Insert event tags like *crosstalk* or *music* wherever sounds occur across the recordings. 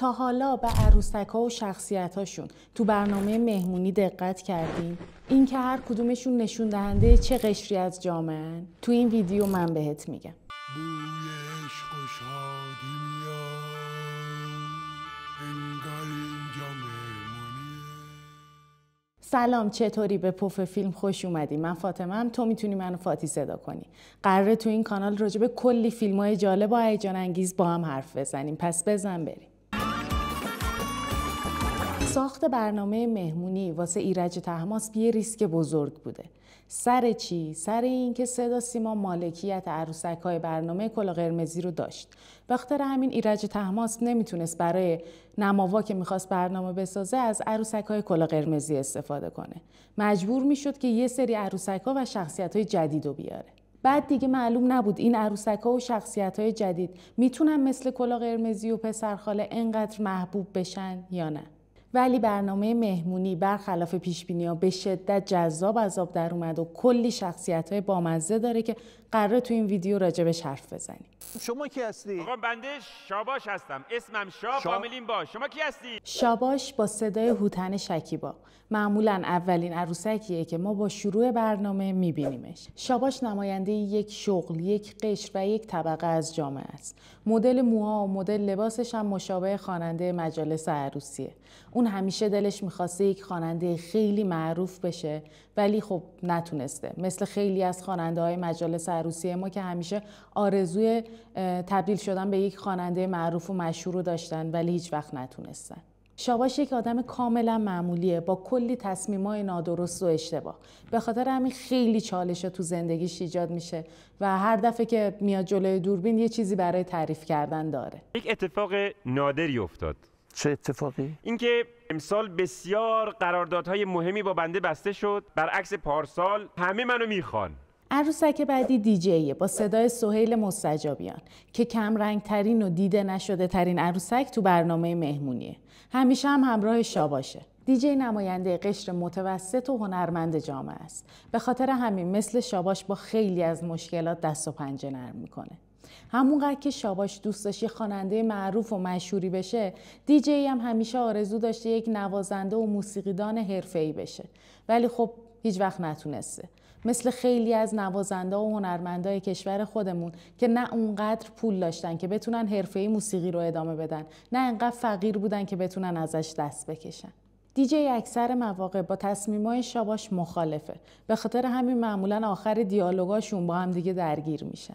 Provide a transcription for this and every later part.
تا حالا به عروسک ها و شخصیت هاشون تو برنامه مهمونی دقت کردیم اینکه هر کدومشون نشون دهنده چه قشری از جامعه تو این ویدیو من بهت میگم سلام چطوری به پف فیلم خوش اومدی من فاطمه هم تو میتونی منو فاتی صدا کنی قراره تو این کانال راجبه کلی فیلم های جالب و هیجان انگیز با هم حرف بزنیم پس بزن بریم ساخت برنامه مهمونی واسه ایرج تحماس یه ریسک بزرگ بوده سر چی؟ سر اینکه صدا سیما مالکیت عروسک های برنامه کلا قرمزی رو داشت به همین ایرج تحماس نمیتونست برای نماوا که میخواست برنامه بسازه از عروسک های کلا قرمزی استفاده کنه مجبور میشد که یه سری عروسک ها و شخصیت های جدید رو بیاره بعد دیگه معلوم نبود این عروسک ها و شخصیت های جدید میتونن مثل کلا قرمزی و پسرخاله انقدر محبوب بشن یا نه ولی برنامه مهمونی برخلاف پیش ها به شدت جذاب عذاب در اومد و کلی شخصیت های بامزه داره که قرار تو این ویدیو راجبش حرف بزنیم شما کی هستی آقا بنده شاباش هستم اسمم شاب باش شما کی هستی شاباش با صدای هوتن شکیبا معمولا اولین عروسکیه که ما با شروع برنامه میبینیمش شاباش نماینده یک شغل یک قشر و یک طبقه از جامعه است مدل موها و مدل لباسش هم مشابه خواننده مجالس عروسیه اون همیشه دلش میخواسته یک خواننده خیلی معروف بشه ولی خب نتونسته مثل خیلی از خواننده های مجالس عروسی ما که همیشه آرزوی تبدیل شدن به یک خواننده معروف و مشهور رو داشتن ولی هیچ وقت نتونستن شاباش یک آدم کاملا معمولیه با کلی تصمیمای نادرست و اشتباه به خاطر همین خیلی چالش تو زندگیش ایجاد میشه و هر دفعه که میاد جلوی دوربین یه چیزی برای تعریف کردن داره یک اتفاق نادری افتاد چه اتفاقی؟ اینکه امسال بسیار قراردادهای مهمی با بنده بسته شد برعکس پارسال همه منو میخوان عروسک بعدی دیجیه با صدای سهیل مستجابیان که رنگ ترین و دیده نشده ترین عروسک تو برنامه مهمونیه همیشه هم همراه شاباشه دیجی نماینده قشر متوسط و هنرمند جامعه است به خاطر همین مثل شاباش با خیلی از مشکلات دست و پنجه نرم میکنه همونقدر که شاباش دوست داشت یه خواننده معروف و مشهوری بشه دیجی هم همیشه آرزو داشته یک نوازنده و موسیقیدان حرفه‌ای بشه ولی خب هیچ وقت نتونسته مثل خیلی از نوازنده و هنرمندای کشور خودمون که نه اونقدر پول داشتن که بتونن حرفه موسیقی رو ادامه بدن نه انقدر فقیر بودن که بتونن ازش دست بکشن دیجی اکثر مواقع با تصمیمای شاباش مخالفه به خاطر همین معمولا آخر دیالوگاشون با هم دیگه درگیر میشن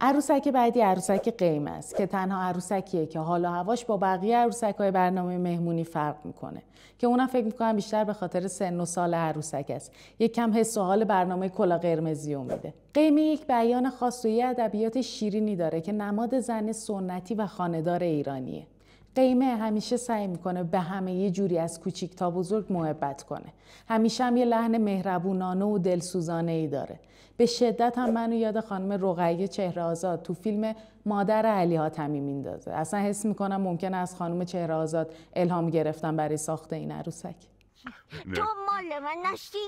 عروسک بعدی عروسک قیم است که تنها عروسکیه که حالا هواش با بقیه عروسک های برنامه مهمونی فرق میکنه که اونم فکر میکنم بیشتر به خاطر سن و سال عروسک است یک کم حس و حال برنامه کلا قرمزی میده قیمی یک بیان خاص ادبیات شیرینی داره که نماد زن سنتی و خاندار ایرانیه. قیمه همیشه سعی میکنه به همه یه جوری از کوچیک تا بزرگ محبت کنه. همیشه هم یه لحن مهربونانه و دلسوزانه ای داره. به شدت هم منو یاد خانم رقیه چهره آزاد تو فیلم مادر علی حاتمی میندازه. اصلا حس میکنم ممکنه از خانم چهره آزاد الهام گرفتم برای ساخت این عروسک. تو مال من هستی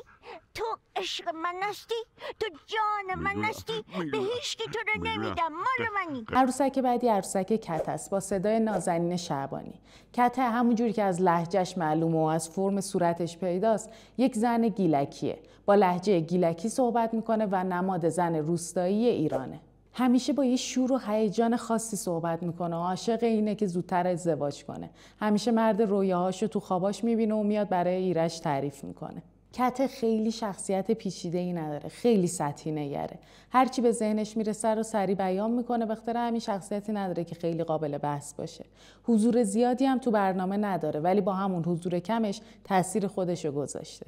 تو عشق من هستی تو جان من هستی به هیچ که تو رو نمیدم مال منی عروسک بعدی عروسک کت است با صدای نازنین شعبانی کته همونجوری که از لحجش معلومه و از فرم صورتش پیداست یک زن گیلکیه با لحجه گیلکی صحبت میکنه و نماد زن روستایی ایرانه همیشه با یه شور و هیجان خاصی صحبت میکنه عاشق اینه که زودتر ازدواج کنه همیشه مرد رو تو خواباش میبینه و میاد برای ایرش تعریف میکنه کته خیلی شخصیت پیچیده ای نداره خیلی سطحی نگره هرچی به ذهنش میره سر و سری بیان میکنه خاطر همین شخصیتی نداره که خیلی قابل بحث باشه حضور زیادی هم تو برنامه نداره ولی با همون حضور کمش تاثیر خودشو گذاشته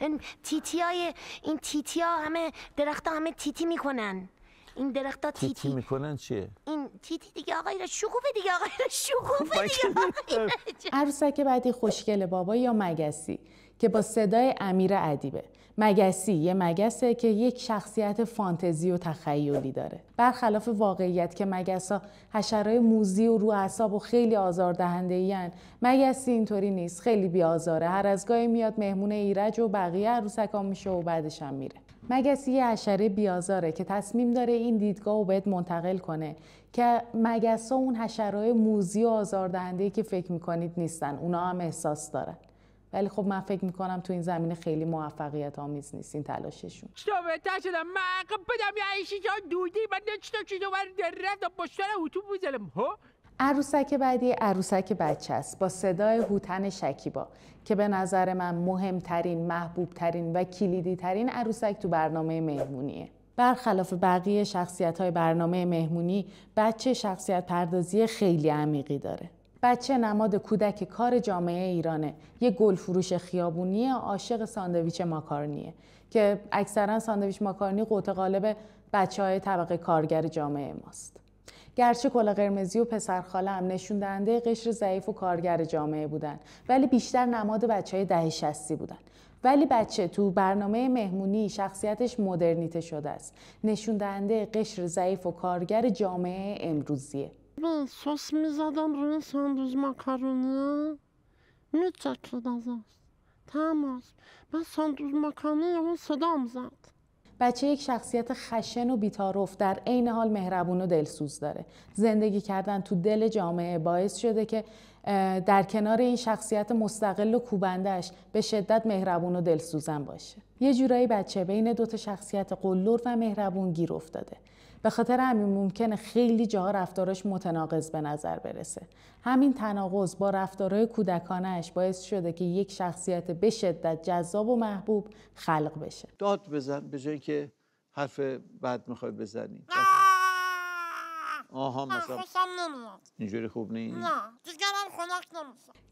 این تیتیای این تیتیا همه درخت همه تیتی میکنن این درخت تیتی تیتی میکنن چیه؟ این تیتی دیگه آقای شکوفه دیگه آقای شکوفه *laughs* دیگه عروسک بعدی خوشگل بابا یا مگسی که با صدای امیر ادیبه مگسی یه مگسه که یک شخصیت فانتزی و تخیلی داره برخلاف واقعیت که مگسا حشرای موزی و رو و خیلی آزاردهنده این مگسی اینطوری نیست خیلی بیازاره هر از گاهی میاد مهمون ایرج و بقیه عروسکا میشه و بعدش هم میره مگس یه حشره بیازاره که تصمیم داره این دیدگاه رو بهت منتقل کنه که مگس ها اون حشرهای موزی و آزاردهندهی که فکر میکنید نیستن اونا هم احساس دارن ولی خب من فکر میکنم تو این زمینه خیلی موفقیت آمیز نیست این تلاششون بهتر شدم من بدم یه ایشی دودی من نچتا چیزو بر رفت پشتر بزلم ها عروسک بعدی عروسک بچه است با صدای هوتن شکیبا که به نظر من مهمترین، محبوبترین و کلیدیترین عروسک تو برنامه مهمونیه. برخلاف بقیه شخصیت های برنامه مهمونی بچه شخصیت پردازی خیلی عمیقی داره. بچه نماد کودک کار جامعه ایرانه یه گل فروش خیابونی عاشق ساندویچ ماکارونیه که اکثرا ساندویچ ماکارونی قوت قالب بچه های طبقه کارگر جامعه ماست گرچه کلا قرمزی و پسر خالم نشون دهنده قشر ضعیف و کارگر جامعه بودن ولی بیشتر نماد بچه های دهه شستی بودن ولی بچه تو برنامه مهمونی شخصیتش مدرنیته شده است نشون دهنده قشر ضعیف و کارگر جامعه امروزیه من سس میزدم روی ساندویچ ماکارونی میچکید ازش تماس من ساندویچ ماکارونی اون صدام زد بچه یک شخصیت خشن و بیتارف در عین حال مهربون و دلسوز داره زندگی کردن تو دل جامعه باعث شده که در کنار این شخصیت مستقل و کوبندهش به شدت مهربون و دلسوزن باشه یه جورایی بچه بین دوتا شخصیت قلور و مهربون گیر افتاده به خاطر همین ممکنه خیلی جاها رفتارش متناقض به نظر برسه همین تناقض با رفتارهای کودکانش باعث شده که یک شخصیت به شدت جذاب و محبوب خلق بشه داد بزن به جایی که حرف بعد میخوای بزنی آها مثلا اینجوری خوب نیست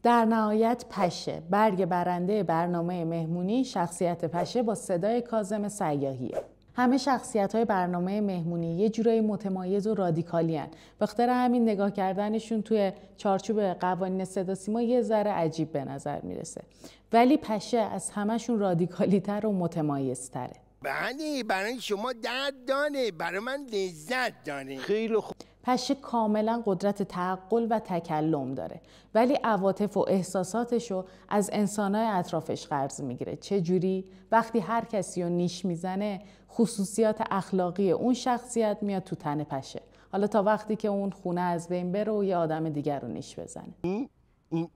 در نهایت پشه برگ برنده برنامه مهمونی شخصیت پشه با صدای کازم سیاهیه همه شخصیت های برنامه مهمونی یه جورایی متمایز و رادیکالی هن. بخاطر همین نگاه کردنشون توی چارچوب قوانین صدا سیما یه ذره عجیب به نظر میرسه ولی پشه از همهشون رادیکالی تر و متمایز تره بله برای شما درد دانه برای من لذت دانه خیلی خوب پشه کاملا قدرت تعقل و تکلم داره ولی عواطف و احساساتش رو از انسانهای اطرافش قرض میگیره چه جوری وقتی هر کسی رو نیش میزنه خصوصیات اخلاقی اون شخصیت میاد تو تن پشه حالا تا وقتی که اون خونه از بین بره و یه آدم دیگر رو نیش بزنه این این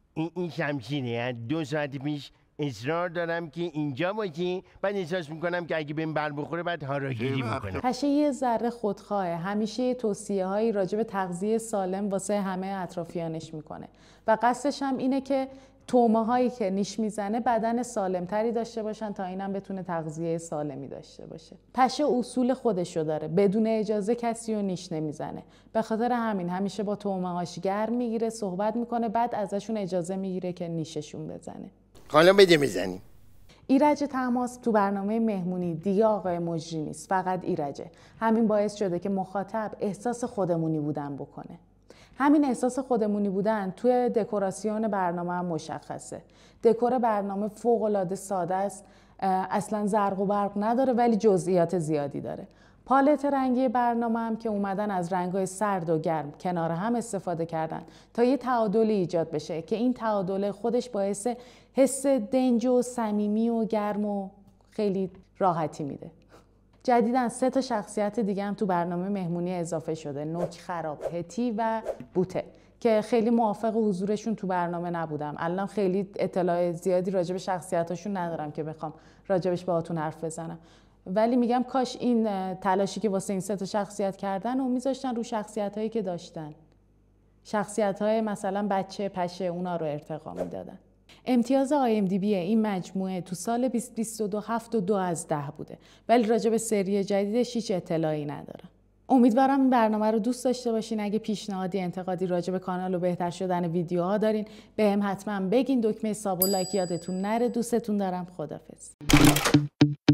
این دو ساعت پیش اصرار دارم که اینجا باشی بعد احساس میکنم که اگه بهم بر بخوره بعد هاراگیری میکنم پشه یه ذره خودخواه همیشه توصیه هایی راجع به تغذیه سالم واسه همه اطرافیانش میکنه و قصدش هم اینه که تومه هایی که نیش میزنه بدن سالمتری داشته باشن تا اینم بتونه تغذیه سالمی داشته باشه پشه اصول خودشو داره بدون اجازه کسی رو نیش نمیزنه به خاطر همین همیشه با تومه گرم میگیره صحبت میکنه بعد ازشون اجازه میگیره که نیششون بزنه حالا بده میزنیم ایرج تماس تو برنامه مهمونی دیگه آقای مجری نیست فقط ایرجه همین باعث شده که مخاطب احساس خودمونی بودن بکنه همین احساس خودمونی بودن توی دکوراسیون برنامه هم مشخصه دکور برنامه فوقالعاده ساده است اصلا زرق و برق نداره ولی جزئیات زیادی داره پالت رنگی برنامه هم که اومدن از رنگای سرد و گرم کنار هم استفاده کردن تا یه تعادلی ایجاد بشه که این تعادل خودش باعث حس دنج و صمیمی و گرم و خیلی راحتی میده جدیدا سه تا شخصیت دیگه هم تو برنامه مهمونی اضافه شده نوک خراب هتی و بوته که خیلی موافق حضورشون تو برنامه نبودم الان خیلی اطلاع زیادی راجع به شخصیتاشون ندارم که بخوام راجبش باهاتون حرف بزنم ولی میگم کاش این تلاشی که واسه این سه تا شخصیت کردن و میذاشتن رو شخصیت هایی که داشتن شخصیت های مثلا بچه پشه اونا رو ارتقا میدادن امتیاز بی این مجموعه تو سال 2022 7 و 2 از 10 بوده ولی راجع به سری جدیدش هیچ اطلاعی ندارم. امیدوارم این برنامه رو دوست داشته باشین اگه پیشنهادی انتقادی راجع به کانال و بهتر شدن ویدیوها دارین به هم حتما بگین دکمه ساب و لایک یادتون نره دوستتون دارم خدافز